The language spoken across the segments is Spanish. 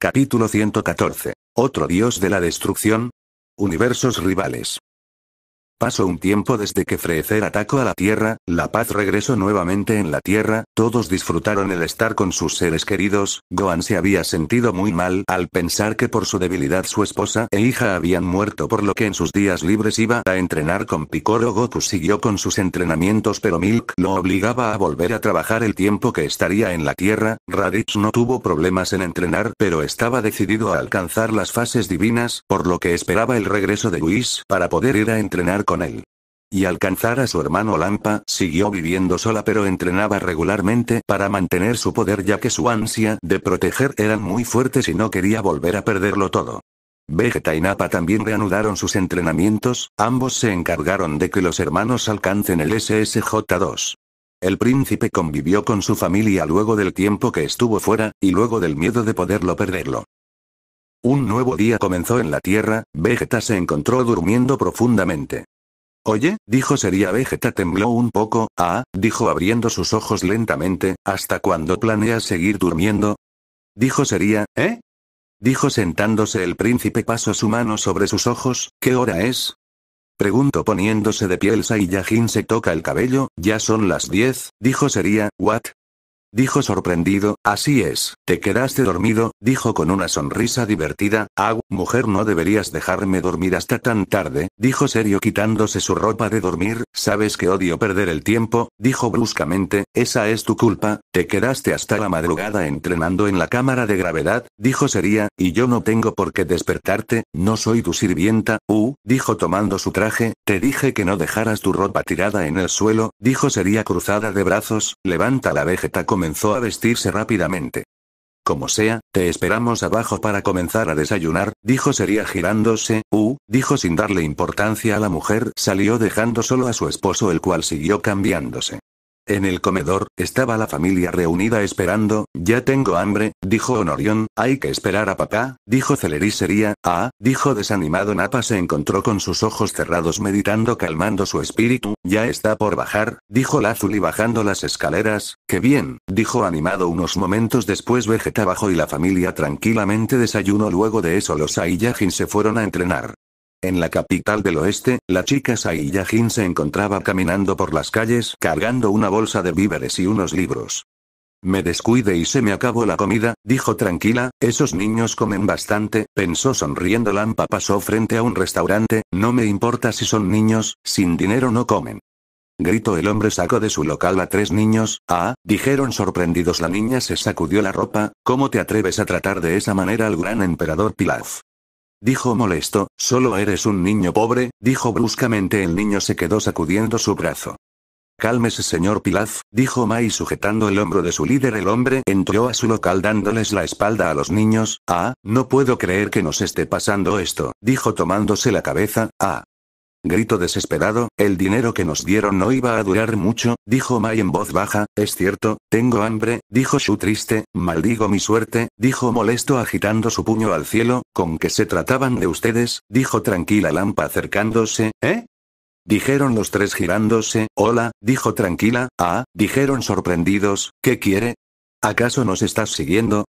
Capítulo 114. Otro dios de la destrucción. Universos rivales. Pasó un tiempo desde que Frecer atacó a la Tierra, la paz regresó nuevamente en la Tierra, todos disfrutaron el estar con sus seres queridos, Gohan se había sentido muy mal al pensar que por su debilidad su esposa e hija habían muerto por lo que en sus días libres iba a entrenar con Picoro Goku siguió con sus entrenamientos pero Milk lo obligaba a volver a trabajar el tiempo que estaría en la Tierra, Raditz no tuvo problemas en entrenar pero estaba decidido a alcanzar las fases divinas, por lo que esperaba el regreso de Luis para poder ir a entrenar con él. Y alcanzar a su hermano Lampa siguió viviendo sola pero entrenaba regularmente para mantener su poder ya que su ansia de proteger eran muy fuertes y no quería volver a perderlo todo. Vegeta y Nappa también reanudaron sus entrenamientos, ambos se encargaron de que los hermanos alcancen el SSJ2. El príncipe convivió con su familia luego del tiempo que estuvo fuera, y luego del miedo de poderlo perderlo. Un nuevo día comenzó en la Tierra, Vegeta se encontró durmiendo profundamente. Oye, dijo Sería Vegeta tembló un poco, ah, dijo abriendo sus ojos lentamente, ¿hasta cuando planea seguir durmiendo? Dijo Sería, ¿eh? Dijo sentándose el príncipe pasó su mano sobre sus ojos, ¿qué hora es? Preguntó poniéndose de pie el Saiyajin se toca el cabello, ya son las 10, dijo Sería, what, dijo sorprendido, así es, te quedaste dormido, dijo con una sonrisa divertida, ah mujer no deberías dejarme dormir hasta tan tarde, dijo serio quitándose su ropa de dormir, sabes que odio perder el tiempo, dijo bruscamente, esa es tu culpa, te quedaste hasta la madrugada entrenando en la cámara de gravedad, dijo seria, y yo no tengo por qué despertarte, no soy tu sirvienta, uh, dijo tomando su traje, te dije que no dejaras tu ropa tirada en el suelo, dijo seria cruzada de brazos, levanta la vegeta con comenzó a vestirse rápidamente. Como sea, te esperamos abajo para comenzar a desayunar, dijo Sería girándose, uh, dijo sin darle importancia a la mujer, salió dejando solo a su esposo el cual siguió cambiándose. En el comedor, estaba la familia reunida esperando, ya tengo hambre, dijo Honorión, hay que esperar a papá, dijo sería ah, dijo desanimado Napa se encontró con sus ojos cerrados meditando calmando su espíritu, ya está por bajar, dijo Lazuli bajando las escaleras, qué bien, dijo animado unos momentos después Vegeta bajó y la familia tranquilamente desayunó luego de eso los Saiyajin se fueron a entrenar. En la capital del oeste, la chica Saiyajin se encontraba caminando por las calles cargando una bolsa de víveres y unos libros. Me descuide y se me acabó la comida, dijo tranquila, esos niños comen bastante, pensó sonriendo Lampa pasó frente a un restaurante, no me importa si son niños, sin dinero no comen. Grito el hombre sacó de su local a tres niños, ah, dijeron sorprendidos la niña se sacudió la ropa, ¿cómo te atreves a tratar de esa manera al gran emperador Pilaf? Dijo molesto, solo eres un niño pobre, dijo bruscamente el niño se quedó sacudiendo su brazo. Cálmese señor Pilaz, dijo Mai sujetando el hombro de su líder el hombre entró a su local dándoles la espalda a los niños, ah, no puedo creer que nos esté pasando esto, dijo tomándose la cabeza, ah, Grito desesperado, el dinero que nos dieron no iba a durar mucho, dijo Mai en voz baja, es cierto, tengo hambre, dijo Shu triste, maldigo mi suerte, dijo molesto agitando su puño al cielo, con que se trataban de ustedes, dijo tranquila Lampa acercándose, ¿eh? Dijeron los tres girándose, hola, dijo tranquila, ah, dijeron sorprendidos, ¿qué quiere? ¿Acaso nos estás siguiendo?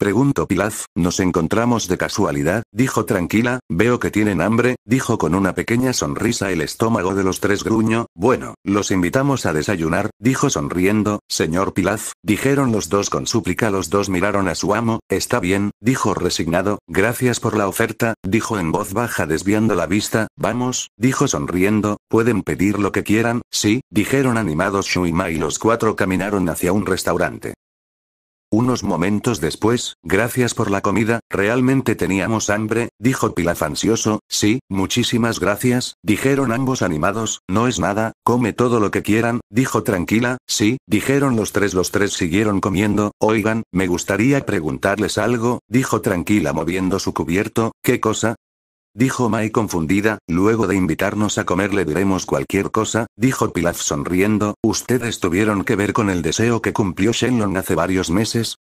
Pregunto Pilaf, nos encontramos de casualidad, dijo tranquila, veo que tienen hambre, dijo con una pequeña sonrisa el estómago de los tres gruño, bueno, los invitamos a desayunar, dijo sonriendo, señor Pilaf, dijeron los dos con súplica los dos miraron a su amo, está bien, dijo resignado, gracias por la oferta, dijo en voz baja desviando la vista, vamos, dijo sonriendo, pueden pedir lo que quieran, sí, dijeron animados Shuima y los cuatro caminaron hacia un restaurante. Unos momentos después, gracias por la comida, realmente teníamos hambre, dijo Pilaf ansioso, sí, muchísimas gracias, dijeron ambos animados, no es nada, come todo lo que quieran, dijo tranquila, sí, dijeron los tres, los tres siguieron comiendo, oigan, me gustaría preguntarles algo, dijo tranquila moviendo su cubierto, ¿qué cosa? Dijo Mai confundida, luego de invitarnos a comer le diremos cualquier cosa, dijo Pilaf sonriendo, ustedes tuvieron que ver con el deseo que cumplió Shenlong hace varios meses,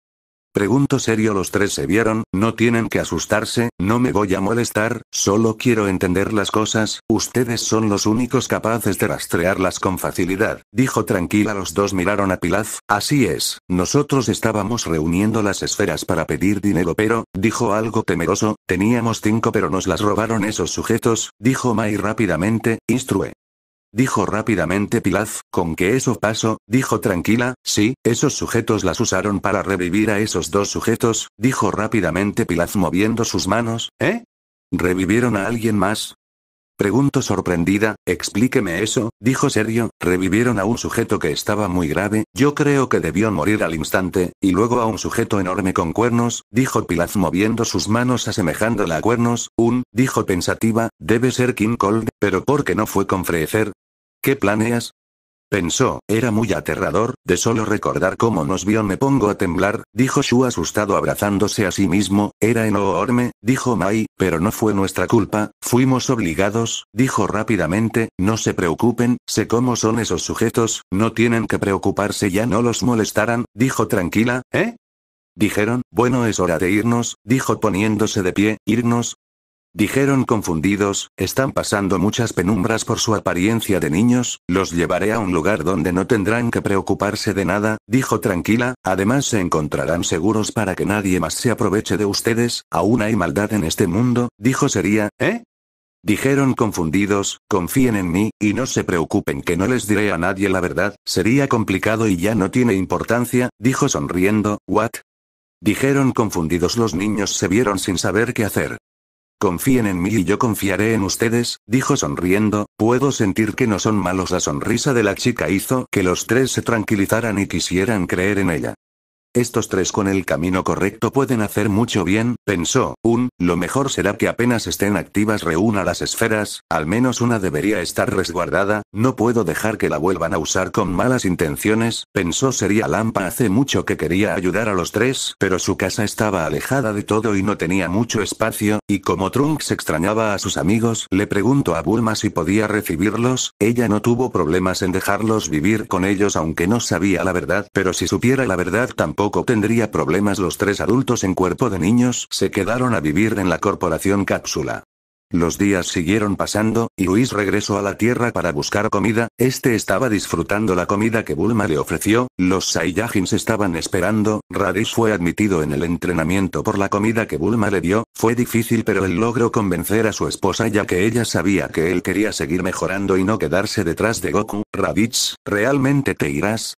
Pregunto serio los tres se vieron, no tienen que asustarse, no me voy a molestar, solo quiero entender las cosas, ustedes son los únicos capaces de rastrearlas con facilidad, dijo tranquila los dos miraron a Pilaf, así es, nosotros estábamos reuniendo las esferas para pedir dinero pero, dijo algo temeroso, teníamos cinco pero nos las robaron esos sujetos, dijo Mai rápidamente, instrué. Dijo rápidamente Pilaz, con que eso pasó, dijo tranquila, sí, esos sujetos las usaron para revivir a esos dos sujetos, dijo rápidamente Pilaz moviendo sus manos, ¿eh? ¿Revivieron a alguien más? Pregunto sorprendida, explíqueme eso, dijo serio, revivieron a un sujeto que estaba muy grave, yo creo que debió morir al instante, y luego a un sujeto enorme con cuernos, dijo Pilaz moviendo sus manos asemejándola a cuernos, un, dijo pensativa, debe ser King Cold, pero ¿por qué no fue con Frecer. ¿Qué planeas? Pensó, era muy aterrador, de solo recordar cómo nos vio me pongo a temblar, dijo Shu asustado abrazándose a sí mismo, era enorme, dijo Mai, pero no fue nuestra culpa, fuimos obligados, dijo rápidamente, no se preocupen, sé cómo son esos sujetos, no tienen que preocuparse ya no los molestarán, dijo tranquila, ¿eh? Dijeron, bueno es hora de irnos, dijo poniéndose de pie, irnos, Dijeron confundidos, están pasando muchas penumbras por su apariencia de niños, los llevaré a un lugar donde no tendrán que preocuparse de nada, dijo tranquila, además se encontrarán seguros para que nadie más se aproveche de ustedes, aún hay maldad en este mundo, dijo Sería, ¿eh? Dijeron confundidos, confíen en mí, y no se preocupen que no les diré a nadie la verdad, sería complicado y ya no tiene importancia, dijo sonriendo, ¿what? Dijeron confundidos los niños se vieron sin saber qué hacer. Confíen en mí y yo confiaré en ustedes, dijo sonriendo, puedo sentir que no son malos. La sonrisa de la chica hizo que los tres se tranquilizaran y quisieran creer en ella. Estos tres con el camino correcto pueden hacer mucho bien, pensó, un, lo mejor será que apenas estén activas reúna las esferas, al menos una debería estar resguardada, no puedo dejar que la vuelvan a usar con malas intenciones, pensó sería Lampa hace mucho que quería ayudar a los tres, pero su casa estaba alejada de todo y no tenía mucho espacio, y como Trunks extrañaba a sus amigos, le preguntó a Bulma si podía recibirlos, ella no tuvo problemas en dejarlos vivir con ellos aunque no sabía la verdad, pero si supiera la verdad tampoco tendría problemas los tres adultos en cuerpo de niños se quedaron a vivir en la corporación cápsula. Los días siguieron pasando, y Luis regresó a la Tierra para buscar comida, este estaba disfrutando la comida que Bulma le ofreció, los Saiyajins estaban esperando, Radish fue admitido en el entrenamiento por la comida que Bulma le dio, fue difícil pero él logró convencer a su esposa ya que ella sabía que él quería seguir mejorando y no quedarse detrás de Goku, Raditz, ¿realmente te irás?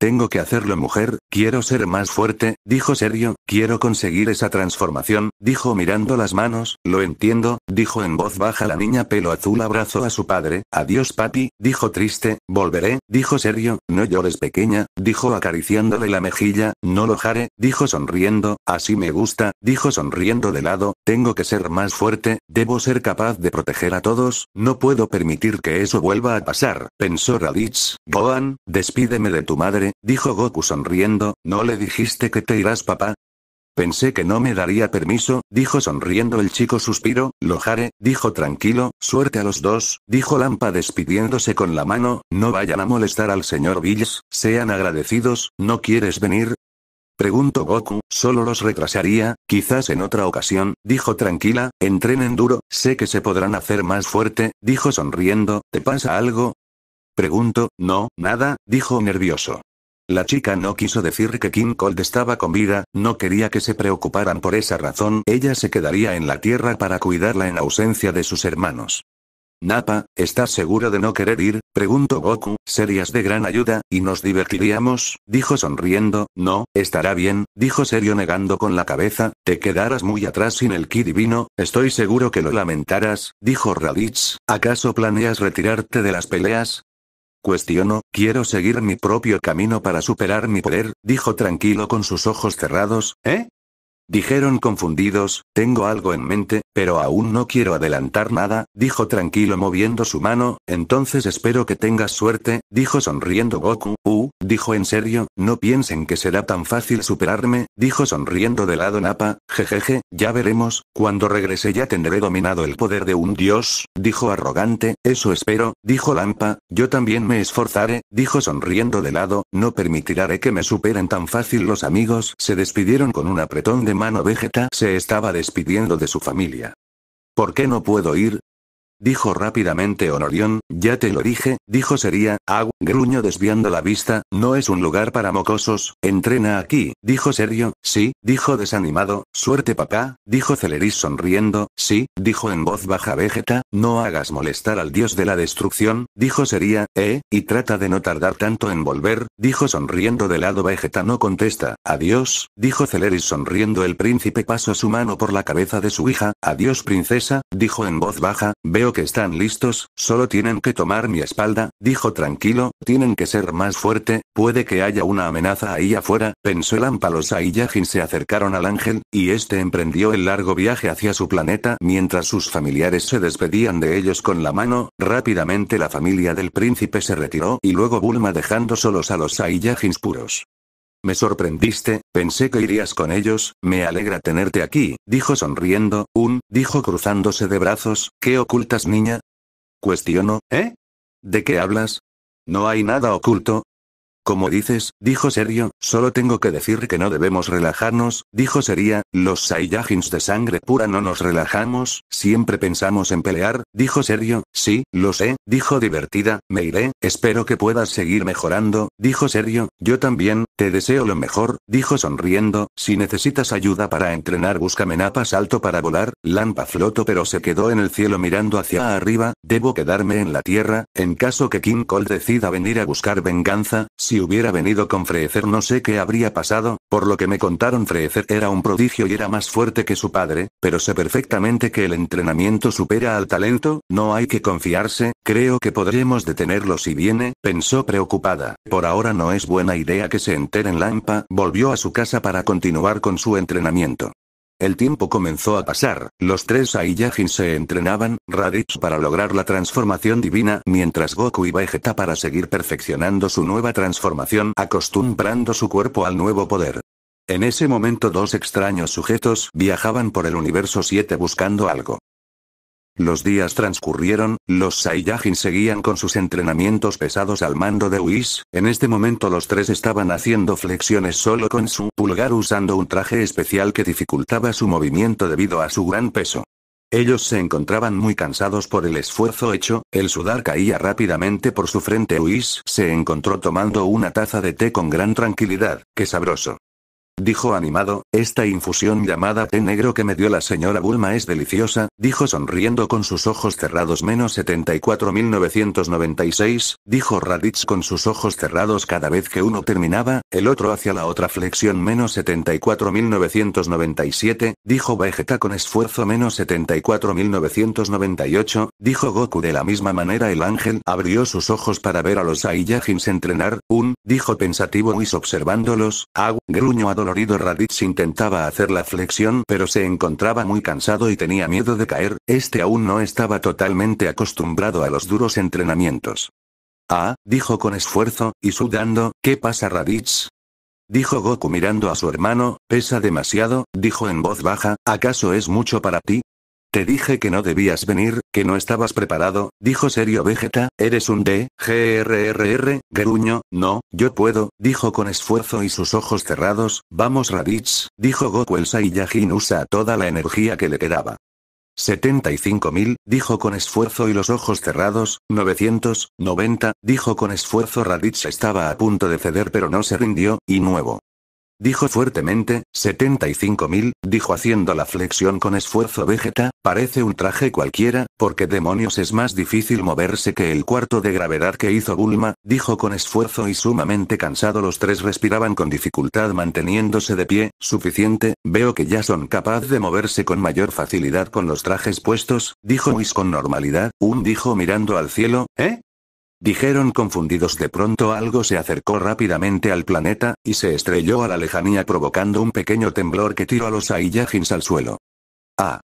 Tengo que hacerlo mujer, quiero ser más fuerte, dijo serio, quiero conseguir esa transformación, dijo mirando las manos, lo entiendo, dijo en voz baja la niña pelo azul abrazó a su padre, adiós papi, dijo triste, volveré, dijo serio, no llores pequeña, dijo acariciándole la mejilla, no lo jare, dijo sonriendo, así me gusta, dijo sonriendo de lado, tengo que ser más fuerte, debo ser capaz de proteger a todos, no puedo permitir que eso vuelva a pasar, pensó Raditz, Gohan, despídeme de tu madre, dijo Goku sonriendo, ¿no le dijiste que te irás papá? Pensé que no me daría permiso, dijo sonriendo el chico suspiro, lo jare, dijo tranquilo, suerte a los dos, dijo Lampa despidiéndose con la mano, no vayan a molestar al señor Bills, sean agradecidos, ¿no quieres venir? Preguntó Goku, solo los retrasaría, quizás en otra ocasión, dijo tranquila, entrenen duro, sé que se podrán hacer más fuerte, dijo sonriendo, ¿te pasa algo? Preguntó, no, nada, dijo nervioso. La chica no quiso decir que King Cold estaba con vida, no quería que se preocuparan por esa razón, ella se quedaría en la tierra para cuidarla en ausencia de sus hermanos. Napa, ¿estás seguro de no querer ir? preguntó Goku, serías de gran ayuda, y nos divertiríamos, dijo sonriendo, no, estará bien, dijo serio negando con la cabeza, te quedarás muy atrás sin el ki divino, estoy seguro que lo lamentarás, dijo Raditz, ¿acaso planeas retirarte de las peleas? Cuestiono, quiero seguir mi propio camino para superar mi poder, dijo tranquilo con sus ojos cerrados, ¿eh? Dijeron confundidos, tengo algo en mente, pero aún no quiero adelantar nada, dijo tranquilo moviendo su mano, entonces espero que tengas suerte, dijo sonriendo Goku, uh, dijo en serio, no piensen que será tan fácil superarme, dijo sonriendo de lado Napa, jejeje, ya veremos, cuando regrese ya tendré dominado el poder de un dios, dijo arrogante, eso espero, dijo Lampa, yo también me esforzaré, dijo sonriendo de lado, no permitiré que me superen tan fácil los amigos, se despidieron con un apretón de mano Vegeta se estaba despidiendo de su familia. ¿Por qué no puedo ir? dijo rápidamente Honorión, ya te lo dije, dijo Sería, Agu, gruño desviando la vista, no es un lugar para mocosos, entrena aquí, dijo Serio, sí, dijo desanimado, suerte papá, dijo Celeris sonriendo, sí, dijo en voz baja Vegeta, no hagas molestar al dios de la destrucción, dijo Sería, eh, y trata de no tardar tanto en volver, dijo sonriendo de lado Vegeta no contesta, adiós, dijo Celeris sonriendo el príncipe pasó su mano por la cabeza de su hija, adiós princesa, dijo en voz baja, veo que están listos, solo tienen que tomar mi espalda, dijo tranquilo, tienen que ser más fuerte, puede que haya una amenaza ahí afuera, pensó Lampa los Yajin se acercaron al ángel, y este emprendió el largo viaje hacia su planeta mientras sus familiares se despedían de ellos con la mano, rápidamente la familia del príncipe se retiró y luego Bulma dejando solos a los Saiyajins puros. Me sorprendiste, pensé que irías con ellos, me alegra tenerte aquí, dijo sonriendo, un, dijo cruzándose de brazos, ¿qué ocultas niña? Cuestiono, ¿eh? ¿De qué hablas? No hay nada oculto. Como dices, dijo serio, solo tengo que decir que no debemos relajarnos, dijo seria, los Saiyajins de sangre pura no nos relajamos, siempre pensamos en pelear, dijo serio, sí, lo sé, dijo divertida, me iré, espero que puedas seguir mejorando, dijo serio, yo también, te deseo lo mejor, dijo sonriendo, si necesitas ayuda para entrenar búscame Napa salto para volar, Lampa floto pero se quedó en el cielo mirando hacia arriba, debo quedarme en la tierra, en caso que King Cole decida venir a buscar venganza, si hubiera venido con Freezer no sé qué habría pasado, por lo que me contaron Freezer era un prodigio y era más fuerte que su padre, pero sé perfectamente que el entrenamiento supera al talento, no hay que confiarse, creo que podremos detenerlo si viene, pensó preocupada, por ahora no es buena idea que se en Lampa volvió a su casa para continuar con su entrenamiento. El tiempo comenzó a pasar, los tres Saiyajin se entrenaban, Raditz para lograr la transformación divina, mientras Goku y Vegeta para seguir perfeccionando su nueva transformación, acostumbrando su cuerpo al nuevo poder. En ese momento dos extraños sujetos viajaban por el universo 7 buscando algo. Los días transcurrieron, los Saiyajin seguían con sus entrenamientos pesados al mando de Whis, en este momento los tres estaban haciendo flexiones solo con su pulgar usando un traje especial que dificultaba su movimiento debido a su gran peso. Ellos se encontraban muy cansados por el esfuerzo hecho, el sudar caía rápidamente por su frente. Whis se encontró tomando una taza de té con gran tranquilidad, qué sabroso dijo animado, esta infusión llamada té negro que me dio la señora Bulma es deliciosa, dijo sonriendo con sus ojos cerrados menos 74996, dijo Raditz con sus ojos cerrados cada vez que uno terminaba, el otro hacia la otra flexión menos 74997, dijo Vegeta con esfuerzo menos 74998, dijo Goku de la misma manera el ángel abrió sus ojos para ver a los Saiyajins entrenar, un, dijo pensativo Whis observándolos, gruño a colorido intentaba hacer la flexión pero se encontraba muy cansado y tenía miedo de caer, este aún no estaba totalmente acostumbrado a los duros entrenamientos. Ah, dijo con esfuerzo, y sudando, ¿qué pasa Raditz? Dijo Goku mirando a su hermano, pesa demasiado, dijo en voz baja, ¿acaso es mucho para ti? Te dije que no debías venir, que no estabas preparado, dijo serio Vegeta, eres un D, GRRR, gruño, no, yo puedo, dijo con esfuerzo y sus ojos cerrados, vamos Raditz, dijo Goku el Saiyajin usa toda la energía que le quedaba. 75.000, dijo con esfuerzo y los ojos cerrados, 990, dijo con esfuerzo Raditz estaba a punto de ceder pero no se rindió, y nuevo, dijo fuertemente, 75.000, dijo haciendo la flexión con esfuerzo Vegeta, parece un traje cualquiera, porque demonios es más difícil moverse que el cuarto de gravedad que hizo Bulma, dijo con esfuerzo y sumamente cansado los tres respiraban con dificultad manteniéndose de pie, suficiente, veo que ya son capaz de moverse con mayor facilidad con los trajes puestos, dijo Whis con normalidad, un dijo mirando al cielo, ¿eh? Dijeron confundidos de pronto algo se acercó rápidamente al planeta, y se estrelló a la lejanía provocando un pequeño temblor que tiró a los Saiyajins al suelo. Ah.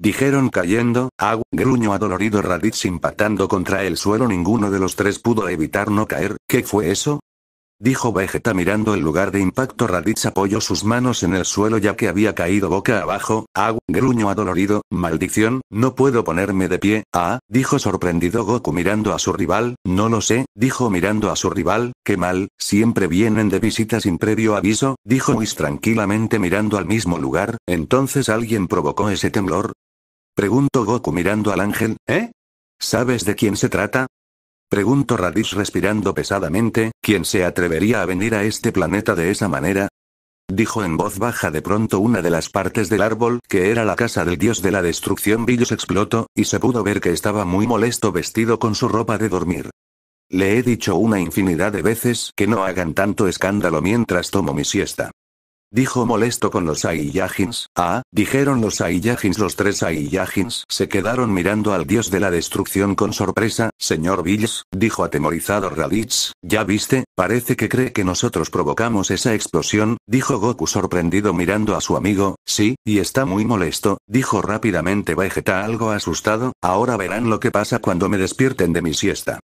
Dijeron cayendo, agua, gruño adolorido Raditz impactando contra el suelo ninguno de los tres pudo evitar no caer, ¿qué fue eso? dijo Vegeta mirando el lugar de impacto. Raditz apoyó sus manos en el suelo ya que había caído boca abajo. Ah, gruño adolorido, maldición, no puedo ponerme de pie. Ah, dijo sorprendido Goku mirando a su rival, no lo sé, dijo mirando a su rival, qué mal, siempre vienen de visita sin previo aviso, dijo Whis tranquilamente mirando al mismo lugar, entonces alguien provocó ese temblor. Preguntó Goku mirando al ángel, ¿eh? ¿Sabes de quién se trata? Preguntó Radish respirando pesadamente, ¿quién se atrevería a venir a este planeta de esa manera? Dijo en voz baja de pronto una de las partes del árbol, que era la casa del dios de la destrucción Billos explotó, y se pudo ver que estaba muy molesto vestido con su ropa de dormir. Le he dicho una infinidad de veces que no hagan tanto escándalo mientras tomo mi siesta. Dijo molesto con los Saiyajins. Ah, dijeron los Saiyajins. Los tres Saiyajins se quedaron mirando al dios de la destrucción con sorpresa. Señor Bills, dijo atemorizado Raditz. Ya viste, parece que cree que nosotros provocamos esa explosión, dijo Goku sorprendido mirando a su amigo. Sí, y está muy molesto, dijo rápidamente Vegeta algo asustado. Ahora verán lo que pasa cuando me despierten de mi siesta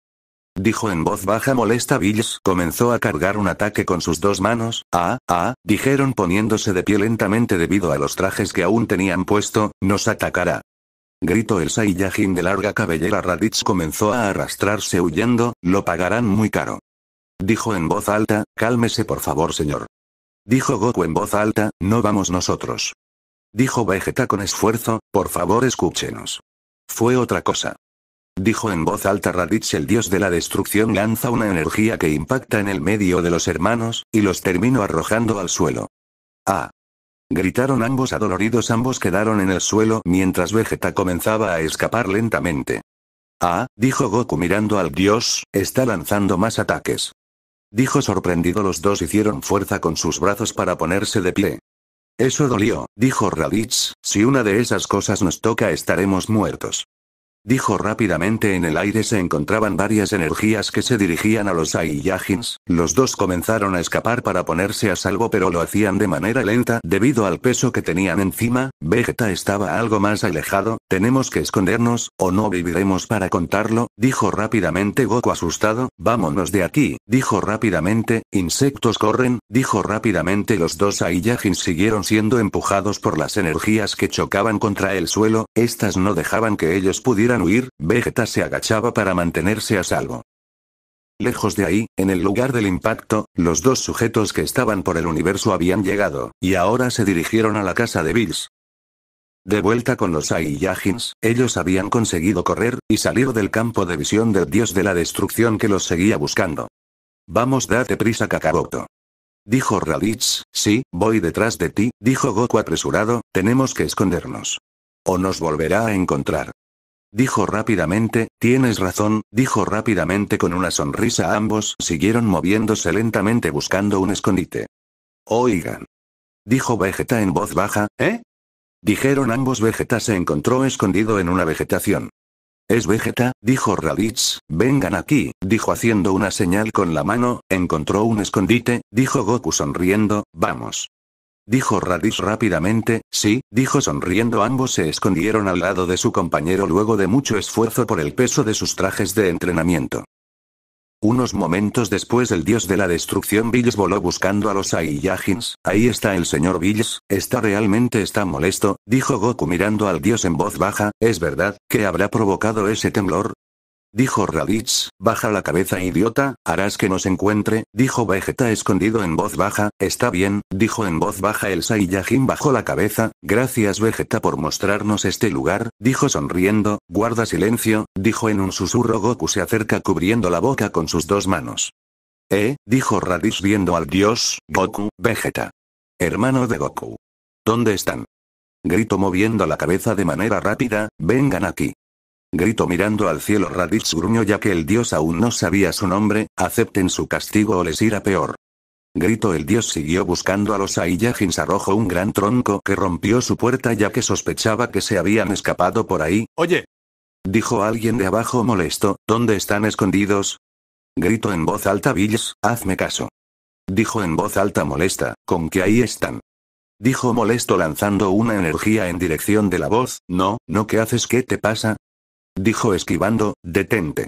dijo en voz baja molesta Bills. Comenzó a cargar un ataque con sus dos manos, ah, ah, dijeron poniéndose de pie lentamente debido a los trajes que aún tenían puesto, nos atacará. Gritó el Saiyajin de larga cabellera Raditz comenzó a arrastrarse huyendo, lo pagarán muy caro. Dijo en voz alta, cálmese por favor señor. Dijo Goku en voz alta, no vamos nosotros. Dijo Vegeta con esfuerzo, por favor escúchenos. Fue otra cosa dijo en voz alta Raditz el dios de la destrucción lanza una energía que impacta en el medio de los hermanos, y los terminó arrojando al suelo. ¡Ah! Gritaron ambos adoloridos ambos quedaron en el suelo mientras Vegeta comenzaba a escapar lentamente. Ah, dijo Goku mirando al dios, está lanzando más ataques. Dijo sorprendido los dos hicieron fuerza con sus brazos para ponerse de pie. Eso dolió, dijo Raditz, si una de esas cosas nos toca estaremos muertos. Dijo rápidamente en el aire se encontraban varias energías que se dirigían a los Aiyajins, los dos comenzaron a escapar para ponerse a salvo pero lo hacían de manera lenta debido al peso que tenían encima, Vegeta estaba algo más alejado, tenemos que escondernos, o no viviremos para contarlo, dijo rápidamente Goku asustado, vámonos de aquí, dijo rápidamente, insectos corren, dijo rápidamente los dos Aiyajins siguieron siendo empujados por las energías que chocaban contra el suelo, estas no dejaban que ellos pudieran huir, Vegeta se agachaba para mantenerse a salvo. Lejos de ahí, en el lugar del impacto, los dos sujetos que estaban por el universo habían llegado, y ahora se dirigieron a la casa de Bills. De vuelta con los Saiyajins, ellos habían conseguido correr, y salir del campo de visión del dios de la destrucción que los seguía buscando. Vamos date prisa Kakaboto. Dijo Raditz, sí, voy detrás de ti, dijo Goku apresurado, tenemos que escondernos. O nos volverá a encontrar dijo rápidamente, tienes razón, dijo rápidamente con una sonrisa. Ambos siguieron moviéndose lentamente buscando un escondite. Oigan. Dijo Vegeta en voz baja, ¿eh? Dijeron ambos Vegeta se encontró escondido en una vegetación. Es Vegeta, dijo Raditz, vengan aquí, dijo haciendo una señal con la mano, encontró un escondite, dijo Goku sonriendo, vamos dijo Radish rápidamente, sí, dijo sonriendo ambos se escondieron al lado de su compañero luego de mucho esfuerzo por el peso de sus trajes de entrenamiento. Unos momentos después el dios de la destrucción Bills voló buscando a los Saiyajins, ahí está el señor Bills, está realmente está molesto, dijo Goku mirando al dios en voz baja, es verdad, que habrá provocado ese temblor, dijo Raditz, baja la cabeza idiota, harás que nos encuentre, dijo Vegeta escondido en voz baja, está bien, dijo en voz baja el Saiyajin bajó la cabeza, gracias Vegeta por mostrarnos este lugar, dijo sonriendo, guarda silencio, dijo en un susurro Goku se acerca cubriendo la boca con sus dos manos. Eh, dijo Raditz viendo al dios, Goku, Vegeta. Hermano de Goku. ¿Dónde están? Grito moviendo la cabeza de manera rápida, vengan aquí. Grito mirando al cielo Raditz gruñó ya que el dios aún no sabía su nombre, acepten su castigo o les irá peor. Grito el dios siguió buscando a los Aiyajins arrojó un gran tronco que rompió su puerta ya que sospechaba que se habían escapado por ahí. Oye. Dijo alguien de abajo molesto, ¿dónde están escondidos? Grito en voz alta Bills, hazme caso. Dijo en voz alta molesta, con que ahí están. Dijo molesto lanzando una energía en dirección de la voz, no, no, ¿qué haces? ¿Qué te pasa? dijo esquivando, detente.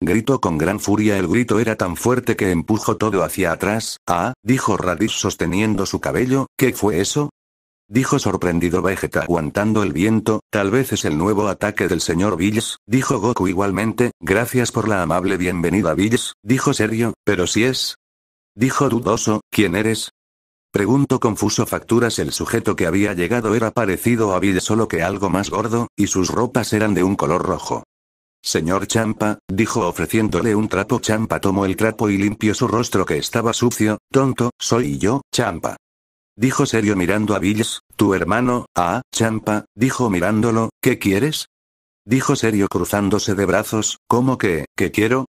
Gritó con gran furia, el grito era tan fuerte que empujó todo hacia atrás, ah, dijo radish sosteniendo su cabello, ¿qué fue eso? Dijo sorprendido Vegeta aguantando el viento, tal vez es el nuevo ataque del señor Bills, dijo Goku igualmente, gracias por la amable bienvenida Bills, dijo serio, pero si es... Dijo dudoso, ¿quién eres? Pregunto confuso facturas el sujeto que había llegado era parecido a Bill solo que algo más gordo, y sus ropas eran de un color rojo. Señor Champa, dijo ofreciéndole un trapo Champa tomó el trapo y limpió su rostro que estaba sucio, tonto, soy yo, Champa. Dijo serio mirando a Bills, tu hermano, ah, Champa, dijo mirándolo, ¿qué quieres? Dijo serio cruzándose de brazos, ¿cómo que, qué quiero?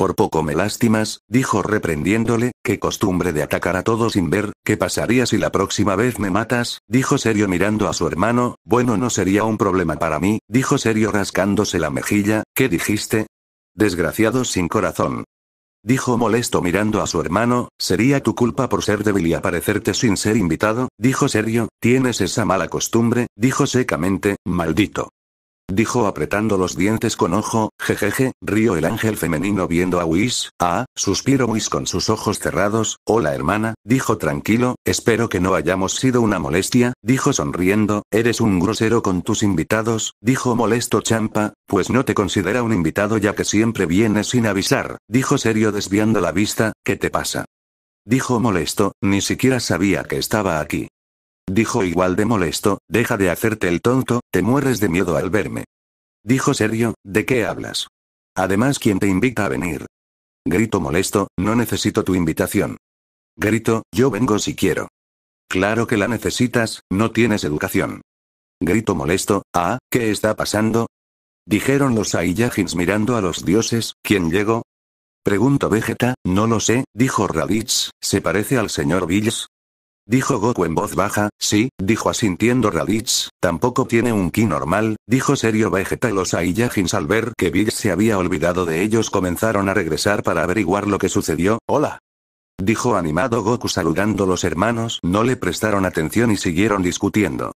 Por poco me lastimas, dijo reprendiéndole, qué costumbre de atacar a todos sin ver, ¿qué pasaría si la próxima vez me matas? dijo serio mirando a su hermano, bueno no sería un problema para mí, dijo serio rascándose la mejilla, ¿qué dijiste? desgraciado sin corazón. Dijo molesto mirando a su hermano, sería tu culpa por ser débil y aparecerte sin ser invitado, dijo serio, tienes esa mala costumbre, dijo secamente, maldito dijo apretando los dientes con ojo, jejeje, río el ángel femenino viendo a Whis, ah, suspiró Whis con sus ojos cerrados, hola hermana, dijo tranquilo, espero que no hayamos sido una molestia, dijo sonriendo, eres un grosero con tus invitados, dijo molesto Champa, pues no te considera un invitado ya que siempre vienes sin avisar, dijo serio desviando la vista, ¿qué te pasa? Dijo molesto, ni siquiera sabía que estaba aquí. Dijo igual de molesto, deja de hacerte el tonto, te mueres de miedo al verme. Dijo serio, ¿de qué hablas? Además, ¿quién te invita a venir? Grito molesto, no necesito tu invitación. Grito, yo vengo si quiero. Claro que la necesitas, no tienes educación. Grito molesto, ah, ¿qué está pasando? Dijeron los Saiyajins mirando a los dioses, ¿quién llegó? Pregunto Vegeta, no lo sé, dijo Raditz, ¿se parece al señor Bills? Dijo Goku en voz baja, sí, dijo asintiendo Raditz, tampoco tiene un ki normal, dijo serio Vegeta y los Saiyajins al ver que Vegeta se había olvidado de ellos comenzaron a regresar para averiguar lo que sucedió, hola, dijo animado Goku saludando los hermanos, no le prestaron atención y siguieron discutiendo.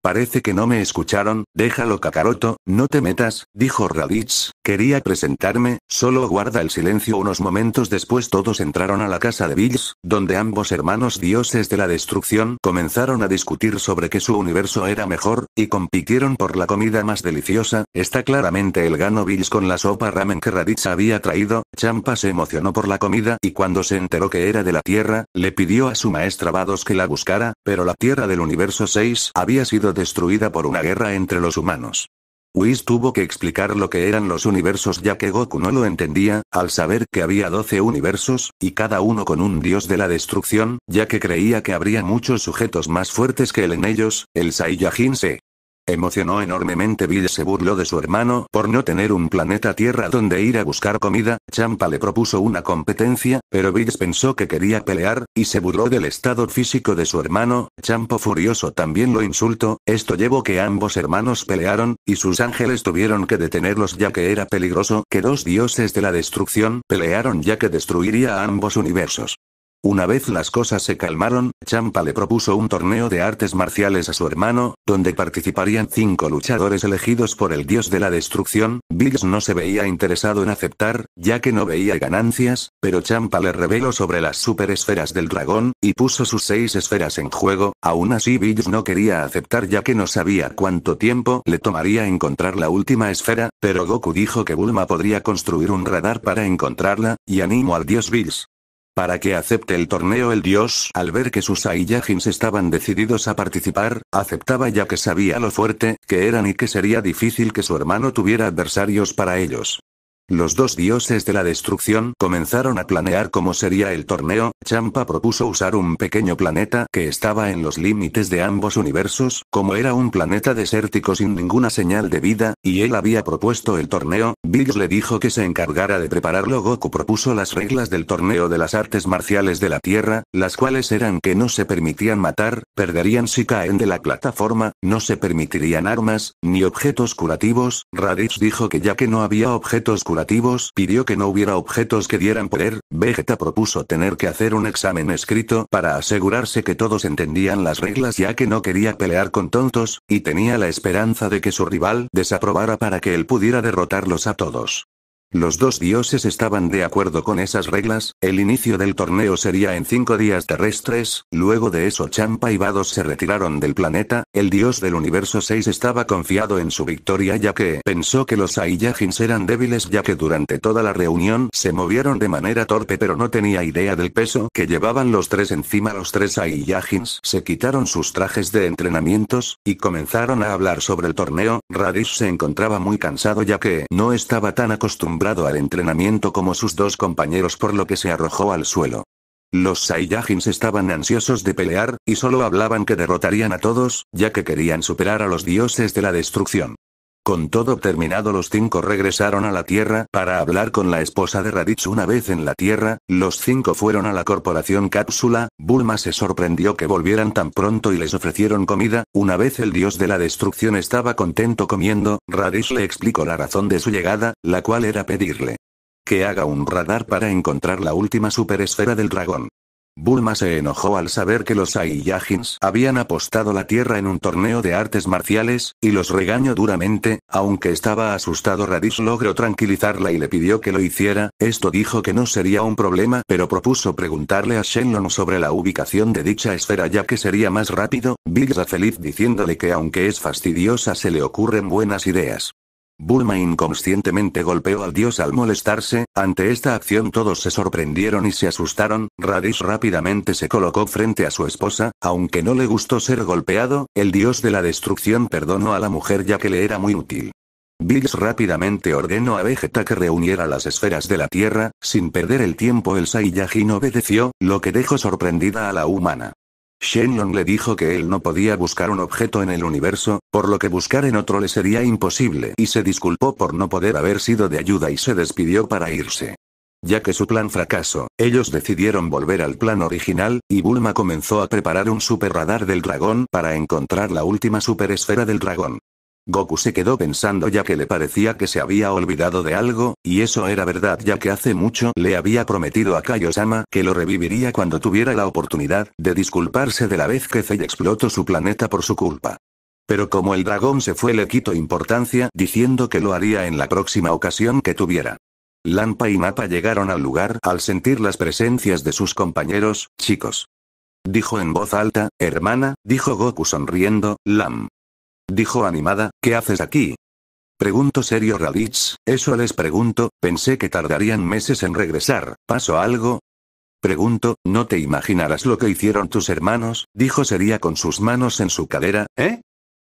Parece que no me escucharon, déjalo Kakaroto, no te metas, dijo Raditz, Quería presentarme, solo guarda el silencio unos momentos después todos entraron a la casa de Bills, donde ambos hermanos dioses de la destrucción comenzaron a discutir sobre que su universo era mejor, y compitieron por la comida más deliciosa, está claramente el gano Bills con la sopa ramen que Raditz había traído, Champa se emocionó por la comida y cuando se enteró que era de la Tierra, le pidió a su maestra Vados que la buscara, pero la Tierra del universo 6 había sido destruida por una guerra entre los humanos. Whis tuvo que explicar lo que eran los universos ya que Goku no lo entendía, al saber que había 12 universos, y cada uno con un dios de la destrucción, ya que creía que habría muchos sujetos más fuertes que él en ellos, el Saiyajin se Emocionó enormemente Bill se burló de su hermano por no tener un planeta Tierra donde ir a buscar comida, Champa le propuso una competencia, pero Bill pensó que quería pelear, y se burló del estado físico de su hermano, Champo furioso también lo insultó, esto llevó que ambos hermanos pelearon, y sus ángeles tuvieron que detenerlos ya que era peligroso que dos dioses de la destrucción pelearon ya que destruiría a ambos universos. Una vez las cosas se calmaron, Champa le propuso un torneo de artes marciales a su hermano, donde participarían cinco luchadores elegidos por el dios de la destrucción. Bills no se veía interesado en aceptar, ya que no veía ganancias, pero Champa le reveló sobre las superesferas del dragón, y puso sus seis esferas en juego. Aún así, Bills no quería aceptar ya que no sabía cuánto tiempo le tomaría encontrar la última esfera, pero Goku dijo que Bulma podría construir un radar para encontrarla, y animó al dios Bills para que acepte el torneo el dios, al ver que sus Saiyajins estaban decididos a participar, aceptaba ya que sabía lo fuerte que eran y que sería difícil que su hermano tuviera adversarios para ellos. Los dos dioses de la destrucción comenzaron a planear cómo sería el torneo, Champa propuso usar un pequeño planeta que estaba en los límites de ambos universos, como era un planeta desértico sin ninguna señal de vida, y él había propuesto el torneo, Bills le dijo que se encargara de prepararlo Goku propuso las reglas del torneo de las artes marciales de la Tierra, las cuales eran que no se permitían matar, perderían si caen de la plataforma, no se permitirían armas, ni objetos curativos, Raditz dijo que ya que no había objetos curativos pidió que no hubiera objetos que dieran poder, Vegeta propuso tener que hacer un examen escrito para asegurarse que todos entendían las reglas ya que no quería pelear con tontos, y tenía la esperanza de que su rival desaprobara para que él pudiera derrotarlos a todos. Los dos dioses estaban de acuerdo con esas reglas, el inicio del torneo sería en cinco días terrestres, luego de eso Champa y Vados se retiraron del planeta, el dios del universo 6 estaba confiado en su victoria ya que pensó que los Saiyajins eran débiles ya que durante toda la reunión se movieron de manera torpe pero no tenía idea del peso que llevaban los tres encima los tres Saiyajins se quitaron sus trajes de entrenamientos, y comenzaron a hablar sobre el torneo, Radish se encontraba muy cansado ya que no estaba tan acostumbrado al entrenamiento como sus dos compañeros por lo que se arrojó al suelo. Los Saiyajins estaban ansiosos de pelear, y solo hablaban que derrotarían a todos, ya que querían superar a los dioses de la destrucción. Con todo terminado los cinco regresaron a la Tierra para hablar con la esposa de Raditz una vez en la Tierra, los cinco fueron a la corporación cápsula, Bulma se sorprendió que volvieran tan pronto y les ofrecieron comida, una vez el dios de la destrucción estaba contento comiendo, Raditz le explicó la razón de su llegada, la cual era pedirle que haga un radar para encontrar la última superesfera del dragón. Bulma se enojó al saber que los Saiyajins habían apostado la tierra en un torneo de artes marciales, y los regañó duramente, aunque estaba asustado Radish logró tranquilizarla y le pidió que lo hiciera, esto dijo que no sería un problema pero propuso preguntarle a Shenlong sobre la ubicación de dicha esfera ya que sería más rápido, Big feliz diciéndole que aunque es fastidiosa se le ocurren buenas ideas. Bulma inconscientemente golpeó al dios al molestarse, ante esta acción todos se sorprendieron y se asustaron, Radish rápidamente se colocó frente a su esposa, aunque no le gustó ser golpeado, el dios de la destrucción perdonó a la mujer ya que le era muy útil. Bills rápidamente ordenó a Vegeta que reuniera las esferas de la Tierra, sin perder el tiempo el Saiyajin obedeció, lo que dejó sorprendida a la humana. Shenlong le dijo que él no podía buscar un objeto en el universo, por lo que buscar en otro le sería imposible y se disculpó por no poder haber sido de ayuda y se despidió para irse. Ya que su plan fracasó, ellos decidieron volver al plan original, y Bulma comenzó a preparar un super radar del dragón para encontrar la última superesfera del dragón. Goku se quedó pensando ya que le parecía que se había olvidado de algo, y eso era verdad ya que hace mucho le había prometido a Kaiosama que lo reviviría cuando tuviera la oportunidad de disculparse de la vez que Zei explotó su planeta por su culpa. Pero como el dragón se fue le quitó importancia diciendo que lo haría en la próxima ocasión que tuviera. Lampa y Mapa llegaron al lugar al sentir las presencias de sus compañeros, chicos. Dijo en voz alta, hermana, dijo Goku sonriendo, Lam. Dijo animada, ¿qué haces aquí? Pregunto serio Raditz, eso les pregunto, pensé que tardarían meses en regresar, ¿pasó algo? Pregunto, no te imaginarás lo que hicieron tus hermanos, dijo Sería con sus manos en su cadera, ¿eh?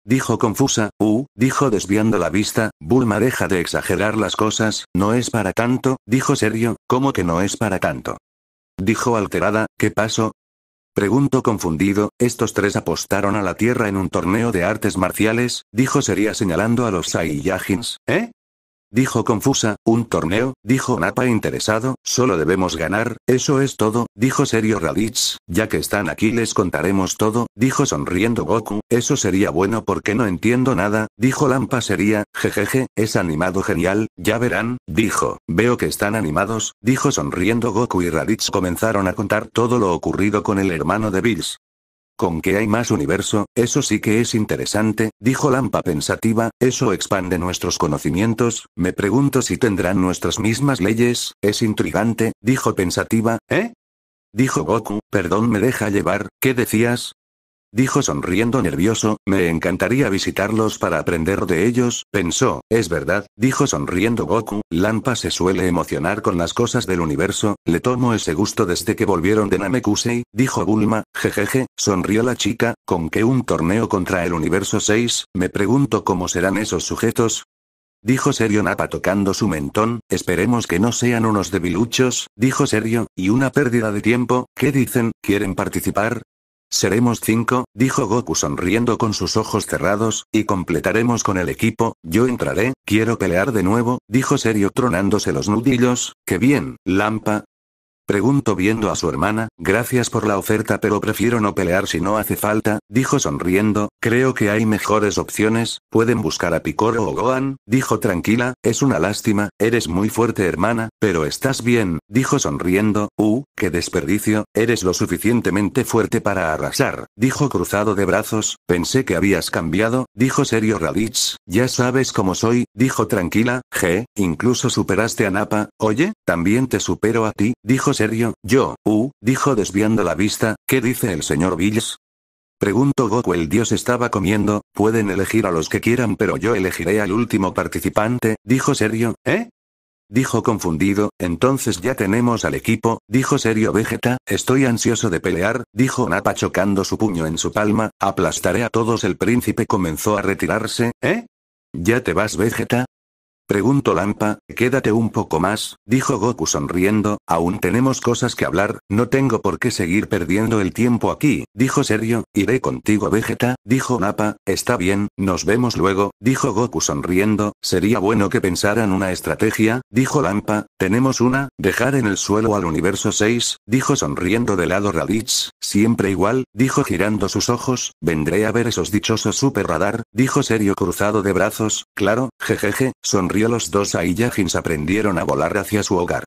Dijo confusa, uh, dijo desviando la vista, Bulma deja de exagerar las cosas, no es para tanto, dijo serio, ¿cómo que no es para tanto? Dijo alterada, ¿qué pasó? Pregunto confundido, estos tres apostaron a la tierra en un torneo de artes marciales, dijo Sería señalando a los Saiyajins, ¿eh? Dijo confusa, un torneo, dijo Napa interesado, solo debemos ganar, eso es todo, dijo serio Raditz, ya que están aquí les contaremos todo, dijo sonriendo Goku, eso sería bueno porque no entiendo nada, dijo Lampa sería, jejeje, es animado genial, ya verán, dijo, veo que están animados, dijo sonriendo Goku y Raditz comenzaron a contar todo lo ocurrido con el hermano de Bills. Con que hay más universo, eso sí que es interesante, dijo Lampa pensativa, eso expande nuestros conocimientos, me pregunto si tendrán nuestras mismas leyes, es intrigante, dijo pensativa, ¿eh? Dijo Goku, perdón me deja llevar, ¿qué decías? Dijo sonriendo nervioso, me encantaría visitarlos para aprender de ellos, pensó, es verdad, dijo sonriendo Goku, Lampa se suele emocionar con las cosas del universo, le tomo ese gusto desde que volvieron de Namekusei, dijo Bulma, jejeje, sonrió la chica, con que un torneo contra el universo 6, me pregunto cómo serán esos sujetos, Dijo Serio Napa tocando su mentón, esperemos que no sean unos debiluchos, dijo Serio, y una pérdida de tiempo, ¿qué dicen, quieren participar? Seremos cinco, dijo Goku sonriendo con sus ojos cerrados, y completaremos con el equipo, yo entraré, quiero pelear de nuevo, dijo Serio tronándose los nudillos, que bien, Lampa, Pregunto viendo a su hermana, gracias por la oferta pero prefiero no pelear si no hace falta, dijo sonriendo, creo que hay mejores opciones, pueden buscar a Picoro o Gohan, dijo tranquila, es una lástima, eres muy fuerte hermana, pero estás bien, dijo sonriendo, uh, qué desperdicio, eres lo suficientemente fuerte para arrasar, dijo cruzado de brazos, pensé que habías cambiado, dijo serio Raditz, ya sabes cómo soy, dijo tranquila, incluso superaste a Napa, oye, también te supero a ti, dijo serio, yo, uh, dijo desviando la vista, ¿qué dice el señor Bills? Preguntó Goku el dios estaba comiendo, pueden elegir a los que quieran pero yo elegiré al último participante, dijo serio, ¿eh? Dijo confundido, entonces ya tenemos al equipo, dijo serio Vegeta, estoy ansioso de pelear, dijo Napa chocando su puño en su palma, aplastaré a todos el príncipe comenzó a retirarse, ¿eh? Ya te vas Vegeta, pregunto Lampa, quédate un poco más, dijo Goku sonriendo, aún tenemos cosas que hablar, no tengo por qué seguir perdiendo el tiempo aquí, dijo Serio, iré contigo Vegeta, dijo Nappa, está bien, nos vemos luego, dijo Goku sonriendo, sería bueno que pensaran una estrategia, dijo Lampa, tenemos una, dejar en el suelo al universo 6, dijo sonriendo de lado Raditz, siempre igual, dijo girando sus ojos, vendré a ver esos dichosos super radar, dijo Serio cruzado de brazos, claro, Jejeje, sonrió los dos Aiyajins aprendieron a volar hacia su hogar.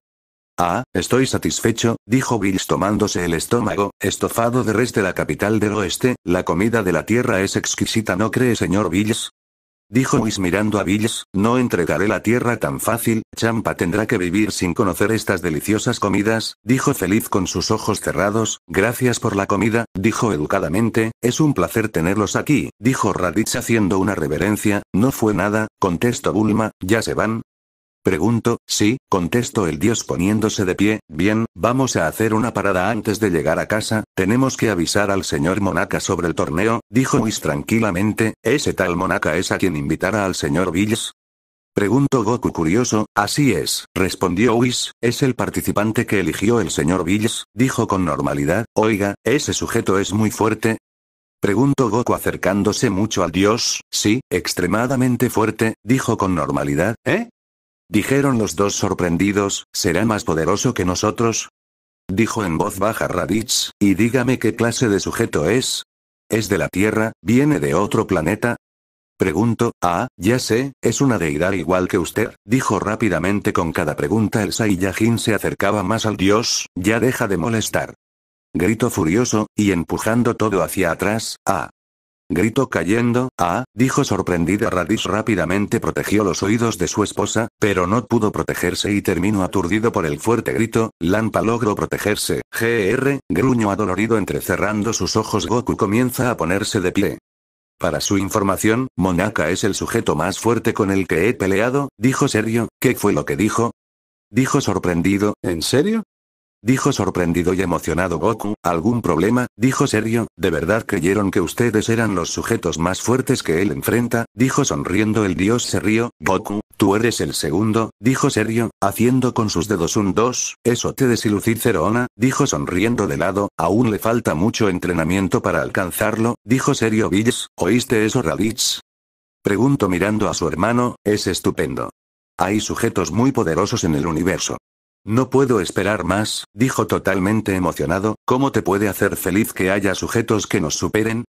Ah, estoy satisfecho, dijo Bills tomándose el estómago, estofado de res de la capital del oeste, la comida de la tierra es exquisita ¿no cree señor Bills? Dijo Whis mirando a Bills, no entregaré la tierra tan fácil, Champa tendrá que vivir sin conocer estas deliciosas comidas, dijo feliz con sus ojos cerrados, gracias por la comida, dijo educadamente, es un placer tenerlos aquí, dijo Raditz haciendo una reverencia, no fue nada, contestó Bulma, ya se van, Pregunto, sí, contestó el dios poniéndose de pie, bien, vamos a hacer una parada antes de llegar a casa, tenemos que avisar al señor Monaca sobre el torneo, dijo Whis tranquilamente, ese tal Monaca es a quien invitará al señor Bills. Preguntó Goku curioso, así es, respondió Whis, es el participante que eligió el señor Bills, dijo con normalidad, oiga, ese sujeto es muy fuerte, Preguntó Goku acercándose mucho al dios, sí, extremadamente fuerte, dijo con normalidad, ¿eh? Dijeron los dos sorprendidos, ¿será más poderoso que nosotros? Dijo en voz baja Raditz, y dígame qué clase de sujeto es. ¿Es de la Tierra, viene de otro planeta? Pregunto, ah, ya sé, es una deidad igual que usted, dijo rápidamente con cada pregunta el Saiyajin se acercaba más al dios, ya deja de molestar. Grito furioso, y empujando todo hacia atrás, ah. Gritó cayendo, ah, dijo sorprendida Radis rápidamente protegió los oídos de su esposa, pero no pudo protegerse y terminó aturdido por el fuerte grito, Lampa logró protegerse, GR, gruñó adolorido entrecerrando sus ojos Goku comienza a ponerse de pie. Para su información, Monaka es el sujeto más fuerte con el que he peleado, dijo serio, ¿qué fue lo que dijo? Dijo sorprendido, ¿en serio? dijo sorprendido y emocionado Goku, ¿algún problema? dijo serio, ¿de verdad creyeron que ustedes eran los sujetos más fuertes que él enfrenta? dijo sonriendo el dios se rió, Goku, tú eres el segundo, dijo serio, haciendo con sus dedos un 2, eso te desilucid Ona, dijo sonriendo de lado, aún le falta mucho entrenamiento para alcanzarlo, dijo serio Bills, ¿oíste eso Raditz? pregunto mirando a su hermano, es estupendo. Hay sujetos muy poderosos en el universo. No puedo esperar más, dijo totalmente emocionado, ¿cómo te puede hacer feliz que haya sujetos que nos superen?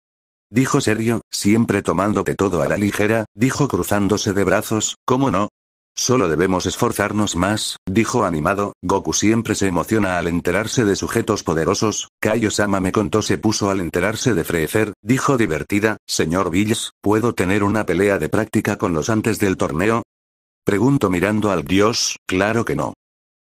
Dijo serio, siempre tomándote todo a la ligera, dijo cruzándose de brazos, ¿cómo no? Solo debemos esforzarnos más, dijo animado, Goku siempre se emociona al enterarse de sujetos poderosos, Kaiosama me contó se puso al enterarse de Freezer, dijo divertida, señor Bills, ¿puedo tener una pelea de práctica con los antes del torneo? Pregunto mirando al dios, claro que no.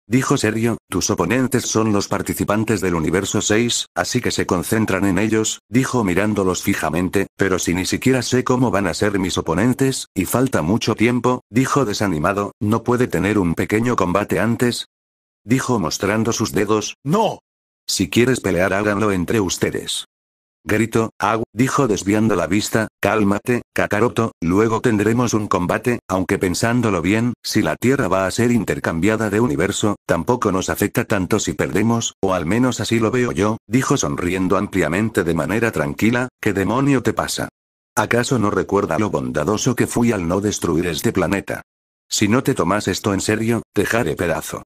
Dijo serio, tus oponentes son los participantes del universo 6, así que se concentran en ellos, dijo mirándolos fijamente, pero si ni siquiera sé cómo van a ser mis oponentes, y falta mucho tiempo, dijo desanimado, ¿no puede tener un pequeño combate antes? Dijo mostrando sus dedos, no. Si quieres pelear háganlo entre ustedes. Grito, Agu, dijo desviando la vista, Cálmate, Kakaroto, luego tendremos un combate, aunque pensándolo bien, si la Tierra va a ser intercambiada de universo, tampoco nos afecta tanto si perdemos, o al menos así lo veo yo, dijo sonriendo ampliamente de manera tranquila, ¿qué demonio te pasa? ¿Acaso no recuerda lo bondadoso que fui al no destruir este planeta? Si no te tomas esto en serio, te pedazo.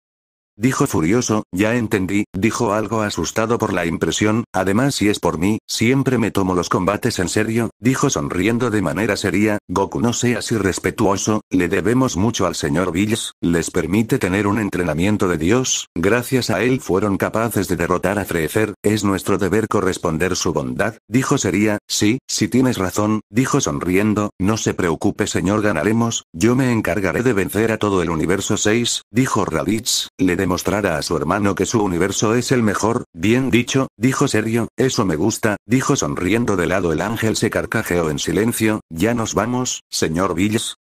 Dijo furioso, ya entendí, dijo algo asustado por la impresión, además si es por mí, siempre me tomo los combates en serio, dijo sonriendo de manera seria, Goku no seas irrespetuoso, le debemos mucho al señor Bills, les permite tener un entrenamiento de Dios, gracias a él fueron capaces de derrotar a frecer es nuestro deber corresponder su bondad, dijo sería, sí, si tienes razón, dijo sonriendo, no se preocupe señor ganaremos, yo me encargaré de vencer a todo el universo 6, dijo Raditz, le mostrará a su hermano que su universo es el mejor, bien dicho, dijo serio, eso me gusta, dijo sonriendo de lado el ángel se carcajeó en silencio, ya nos vamos, señor Bills,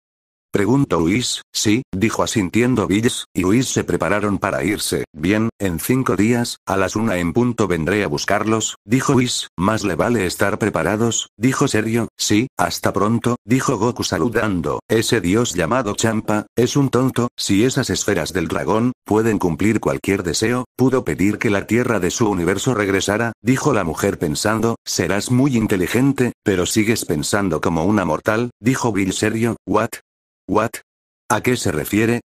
Preguntó Luis, sí, dijo asintiendo Bills, y Luis se prepararon para irse. Bien, en cinco días, a las una en punto vendré a buscarlos, dijo Luis, más le vale estar preparados, dijo Serio, sí, hasta pronto, dijo Goku saludando. Ese dios llamado Champa, es un tonto, si esas esferas del dragón, pueden cumplir cualquier deseo, pudo pedir que la tierra de su universo regresara, dijo la mujer pensando, serás muy inteligente, pero sigues pensando como una mortal, dijo Bill Serio, what, ¿What? ¿A qué se refiere?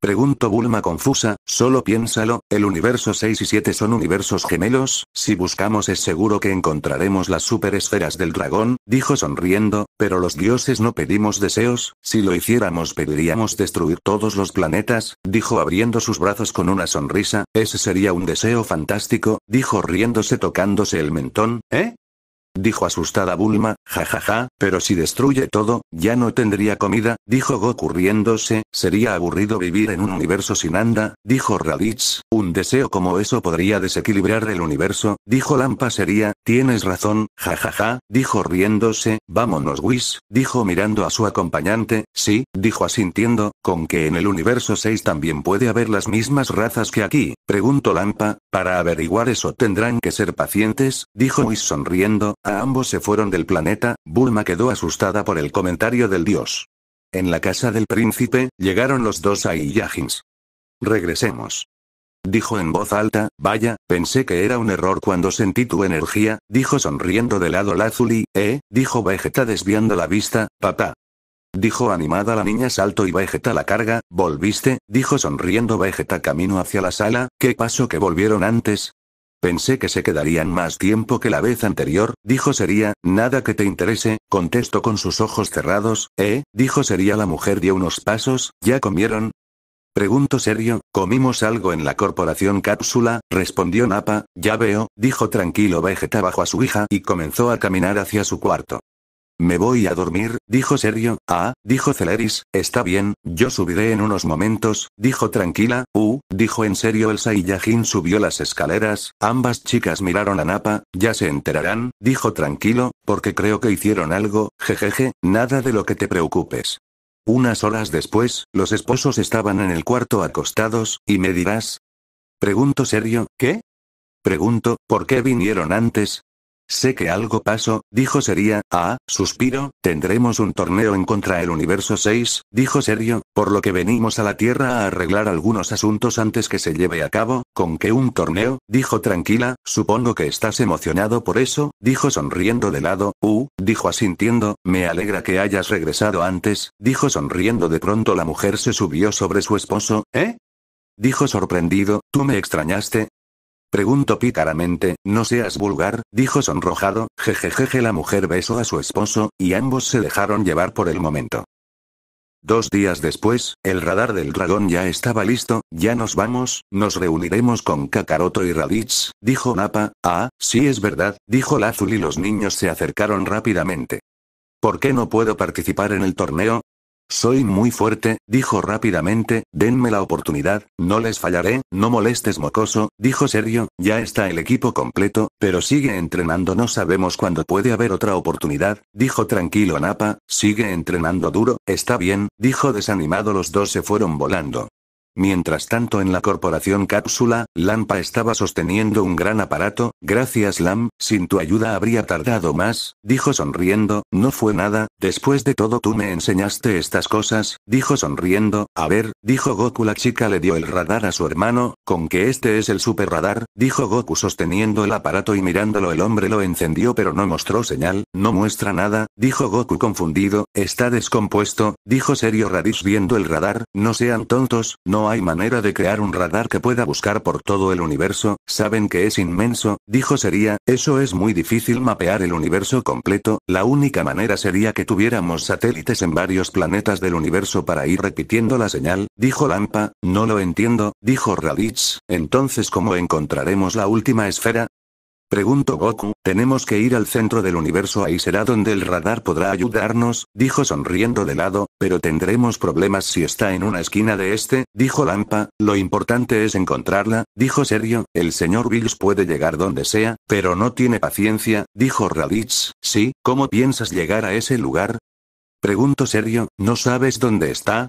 Preguntó Bulma confusa, solo piénsalo, el universo 6 y 7 son universos gemelos, si buscamos es seguro que encontraremos las superesferas del dragón, dijo sonriendo, pero los dioses no pedimos deseos, si lo hiciéramos pediríamos destruir todos los planetas, dijo abriendo sus brazos con una sonrisa, ese sería un deseo fantástico, dijo riéndose tocándose el mentón, ¿eh? dijo asustada Bulma, jajaja, pero si destruye todo, ya no tendría comida, dijo Goku riéndose, sería aburrido vivir en un universo sin anda, dijo Raditz, un deseo como eso podría desequilibrar el universo, dijo Lampa sería, tienes razón, jajaja, dijo riéndose, vámonos Whis, dijo mirando a su acompañante, sí, dijo asintiendo, con que en el universo 6 también puede haber las mismas razas que aquí, preguntó Lampa, para averiguar eso tendrán que ser pacientes, dijo Whis sonriendo, a ambos se fueron del planeta, Bulma quedó asustada por el comentario del dios. En la casa del príncipe, llegaron los dos a Iyajins. Regresemos. Dijo en voz alta, vaya, pensé que era un error cuando sentí tu energía, dijo sonriendo de lado Lazuli, eh, dijo Vegeta desviando la vista, papá. Dijo animada la niña salto y Vegeta la carga, volviste, dijo sonriendo Vegeta camino hacia la sala, ¿qué pasó que volvieron antes? Pensé que se quedarían más tiempo que la vez anterior, dijo Sería, nada que te interese, contestó con sus ojos cerrados, ¿eh? dijo Sería la mujer dio unos pasos, ¿ya comieron? Pregunto serio, comimos algo en la corporación cápsula, respondió Napa, ya veo, dijo tranquilo Vegeta bajo a su hija y comenzó a caminar hacia su cuarto. Me voy a dormir, dijo serio. Ah, dijo Celeris, está bien, yo subiré en unos momentos, dijo tranquila. Uh, dijo en serio Elsa y Yajin subió las escaleras. Ambas chicas miraron a Napa, ya se enterarán, dijo tranquilo, porque creo que hicieron algo, jejeje, nada de lo que te preocupes. Unas horas después, los esposos estaban en el cuarto acostados, y me dirás. Pregunto serio, ¿qué? Pregunto, ¿por qué vinieron antes? Sé que algo pasó, dijo Sería, ah, suspiro, tendremos un torneo en contra el universo 6, dijo Serio, por lo que venimos a la Tierra a arreglar algunos asuntos antes que se lleve a cabo, con que un torneo, dijo tranquila, supongo que estás emocionado por eso, dijo sonriendo de lado, uh, dijo asintiendo, me alegra que hayas regresado antes, dijo sonriendo de pronto la mujer se subió sobre su esposo, ¿eh? Dijo sorprendido, tú me extrañaste, Pregunto pícaramente, no seas vulgar, dijo sonrojado, jejejeje la mujer besó a su esposo, y ambos se dejaron llevar por el momento. Dos días después, el radar del dragón ya estaba listo, ya nos vamos, nos reuniremos con Kakaroto y Raditz, dijo Napa, ah, sí es verdad, dijo Azul y los niños se acercaron rápidamente. ¿Por qué no puedo participar en el torneo? Soy muy fuerte, dijo rápidamente, denme la oportunidad, no les fallaré, no molestes mocoso, dijo serio, ya está el equipo completo, pero sigue entrenando, no sabemos cuándo puede haber otra oportunidad, dijo tranquilo Napa, sigue entrenando duro, está bien, dijo desanimado, los dos se fueron volando. Mientras tanto en la corporación cápsula, Lampa estaba sosteniendo un gran aparato, gracias Lam, sin tu ayuda habría tardado más, dijo sonriendo, no fue nada, después de todo tú me enseñaste estas cosas, dijo sonriendo, a ver, dijo Goku la chica le dio el radar a su hermano, con que este es el super radar, dijo Goku sosteniendo el aparato y mirándolo el hombre lo encendió pero no mostró señal, no muestra nada, dijo Goku confundido, está descompuesto, dijo serio Raditz viendo el radar, no sean tontos, no hay manera de crear un radar que pueda buscar por todo el universo, saben que es inmenso, dijo Sería, eso es muy difícil mapear el universo completo, la única manera sería que tuviéramos satélites en varios planetas del universo para ir repitiendo la señal, dijo Lampa, no lo entiendo, dijo Raditz, entonces ¿cómo encontraremos la última esfera? Pregunto Goku, tenemos que ir al centro del universo ahí será donde el radar podrá ayudarnos, dijo sonriendo de lado, pero tendremos problemas si está en una esquina de este, dijo Lampa, lo importante es encontrarla, dijo Serio, el señor Bills puede llegar donde sea, pero no tiene paciencia, dijo Raditz, sí, ¿cómo piensas llegar a ese lugar? Pregunto serio, ¿no sabes dónde está?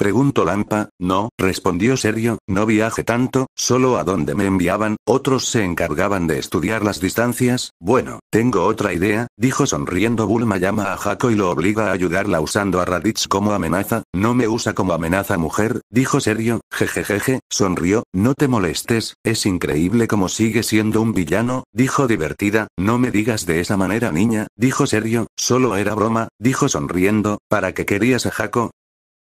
Preguntó Lampa, no, respondió serio, no viaje tanto, solo a donde me enviaban, otros se encargaban de estudiar las distancias, bueno, tengo otra idea, dijo sonriendo Bulma llama a Jaco y lo obliga a ayudarla usando a Raditz como amenaza, no me usa como amenaza mujer, dijo serio, jejejeje, sonrió, no te molestes, es increíble como sigue siendo un villano, dijo divertida, no me digas de esa manera niña, dijo serio, solo era broma, dijo sonriendo, para qué querías a Jaco,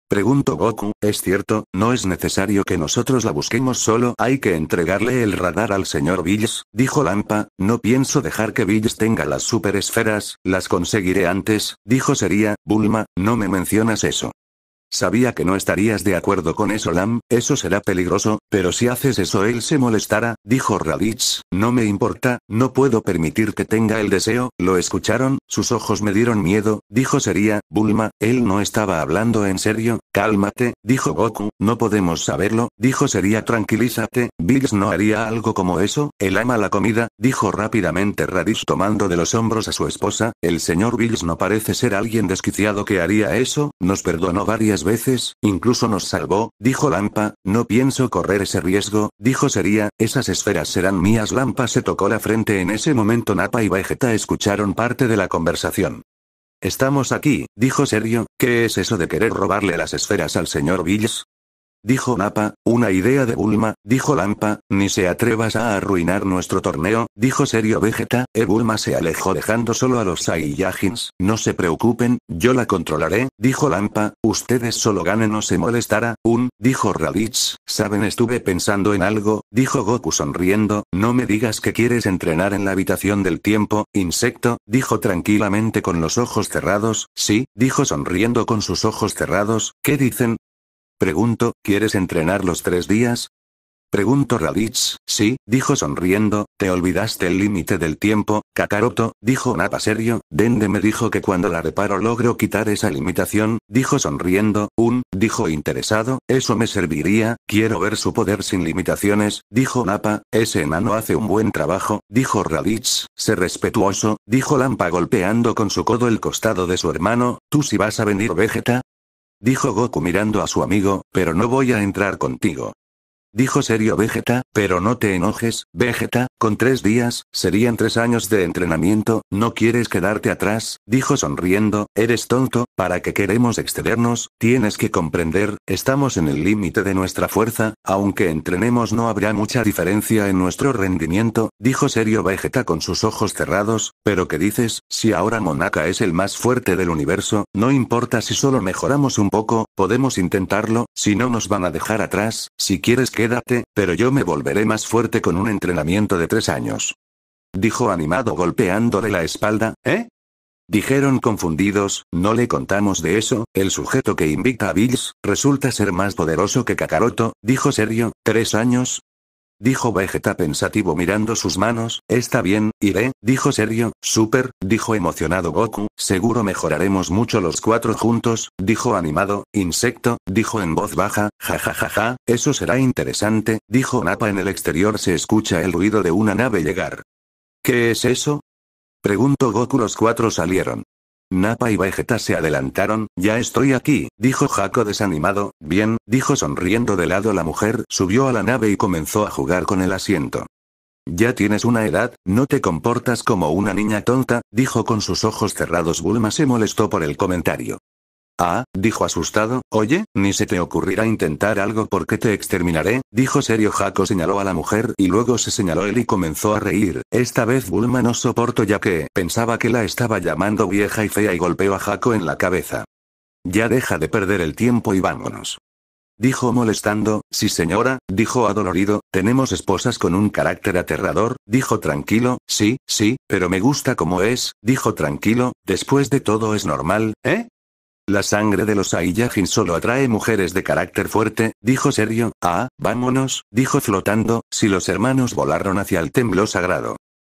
Pregunto Goku, es cierto, no es necesario que nosotros la busquemos solo hay que entregarle el radar al señor Bills, dijo Lampa, no pienso dejar que Bills tenga las super esferas, las conseguiré antes, dijo Sería, Bulma, no me mencionas eso. Sabía que no estarías de acuerdo con eso, Lam, eso será peligroso, pero si haces eso él se molestará, dijo Raditz, no me importa, no puedo permitir que tenga el deseo, lo escucharon, sus ojos me dieron miedo, dijo Sería, Bulma, él no estaba hablando en serio, cálmate, dijo Goku, no podemos saberlo, dijo Sería, tranquilízate, Bills no haría algo como eso, él ama la comida, dijo rápidamente Raditz tomando de los hombros a su esposa, el señor Bills no parece ser alguien desquiciado que haría eso, nos perdonó varias veces, incluso nos salvó, dijo Lampa, no pienso correr ese riesgo, dijo Sería, esas esferas serán mías. Lampa se tocó la frente en ese momento Napa y Vegeta escucharon parte de la conversación. Estamos aquí, dijo Serio, ¿qué es eso de querer robarle las esferas al señor Bills? dijo Napa, una idea de Bulma, dijo Lampa, ni se atrevas a arruinar nuestro torneo, dijo serio Vegeta, e Bulma se alejó dejando solo a los Saiyajins, no se preocupen, yo la controlaré, dijo Lampa, ustedes solo ganen o se molestará, un, dijo Raditz, saben estuve pensando en algo, dijo Goku sonriendo, no me digas que quieres entrenar en la habitación del tiempo, insecto, dijo tranquilamente con los ojos cerrados, sí, dijo sonriendo con sus ojos cerrados, ¿qué dicen, Pregunto, ¿quieres entrenar los tres días? Pregunto Raditz, sí, dijo sonriendo, te olvidaste el límite del tiempo, Kakaroto, dijo Napa serio, Dende me dijo que cuando la reparo logro quitar esa limitación, dijo sonriendo, un, dijo interesado, eso me serviría, quiero ver su poder sin limitaciones, dijo Napa, ese enano hace un buen trabajo, dijo Raditz, sé respetuoso, dijo Lampa golpeando con su codo el costado de su hermano, tú si vas a venir Vegeta, Dijo Goku mirando a su amigo, pero no voy a entrar contigo dijo serio Vegeta, pero no te enojes, Vegeta, con tres días, serían tres años de entrenamiento, no quieres quedarte atrás, dijo sonriendo, eres tonto, para que queremos excedernos, tienes que comprender, estamos en el límite de nuestra fuerza, aunque entrenemos no habrá mucha diferencia en nuestro rendimiento, dijo serio Vegeta con sus ojos cerrados, pero ¿qué dices? Si ahora Monaka es el más fuerte del universo, no importa si solo mejoramos un poco, podemos intentarlo, si no nos van a dejar atrás, si quieres que quédate, pero yo me volveré más fuerte con un entrenamiento de tres años. Dijo animado golpeando de la espalda, ¿eh? Dijeron confundidos, no le contamos de eso, el sujeto que invita a Bills, resulta ser más poderoso que Kakaroto, dijo serio, tres años, Dijo Vegeta pensativo mirando sus manos, está bien, iré, dijo serio, super, dijo emocionado Goku, seguro mejoraremos mucho los cuatro juntos, dijo animado, insecto, dijo en voz baja, jajajaja, eso será interesante, dijo Napa en el exterior se escucha el ruido de una nave llegar. ¿Qué es eso? Preguntó Goku los cuatro salieron. Napa y Vegeta se adelantaron, ya estoy aquí, dijo Jaco desanimado, bien, dijo sonriendo de lado la mujer, subió a la nave y comenzó a jugar con el asiento. Ya tienes una edad, no te comportas como una niña tonta, dijo con sus ojos cerrados Bulma se molestó por el comentario. Ah, dijo asustado, oye, ni se te ocurrirá intentar algo porque te exterminaré, dijo serio Jaco señaló a la mujer y luego se señaló él y comenzó a reír, esta vez Bulma no soportó ya que pensaba que la estaba llamando vieja y fea y golpeó a Jaco en la cabeza. Ya deja de perder el tiempo y vámonos. Dijo molestando, sí señora, dijo adolorido, tenemos esposas con un carácter aterrador, dijo tranquilo, sí, sí, pero me gusta como es, dijo tranquilo, después de todo es normal, ¿eh? La sangre de los Aiyajin solo atrae mujeres de carácter fuerte, dijo serio. Ah, vámonos, dijo flotando, si los hermanos volaron hacia el templo sagrado.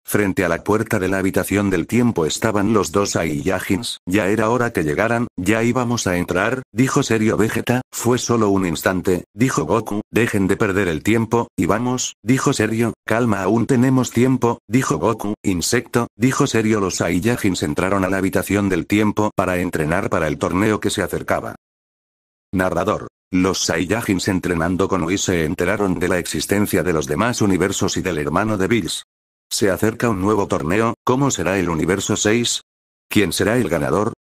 Frente a la puerta de la habitación del tiempo estaban los dos Saiyajins, Ya era hora que llegaran, ya íbamos a entrar, dijo serio Vegeta. Fue solo un instante, dijo Goku. Dejen de perder el tiempo, y vamos, dijo serio. Calma, aún tenemos tiempo, dijo Goku. Insecto, dijo serio. Los Saiyajins entraron a la habitación del tiempo para entrenar para el torneo que se acercaba. Narrador. Los Saiyajins entrenando con Ui se enteraron de la existencia de los demás universos y del hermano de Bills. Se acerca un nuevo torneo, ¿cómo será el universo 6? ¿Quién será el ganador?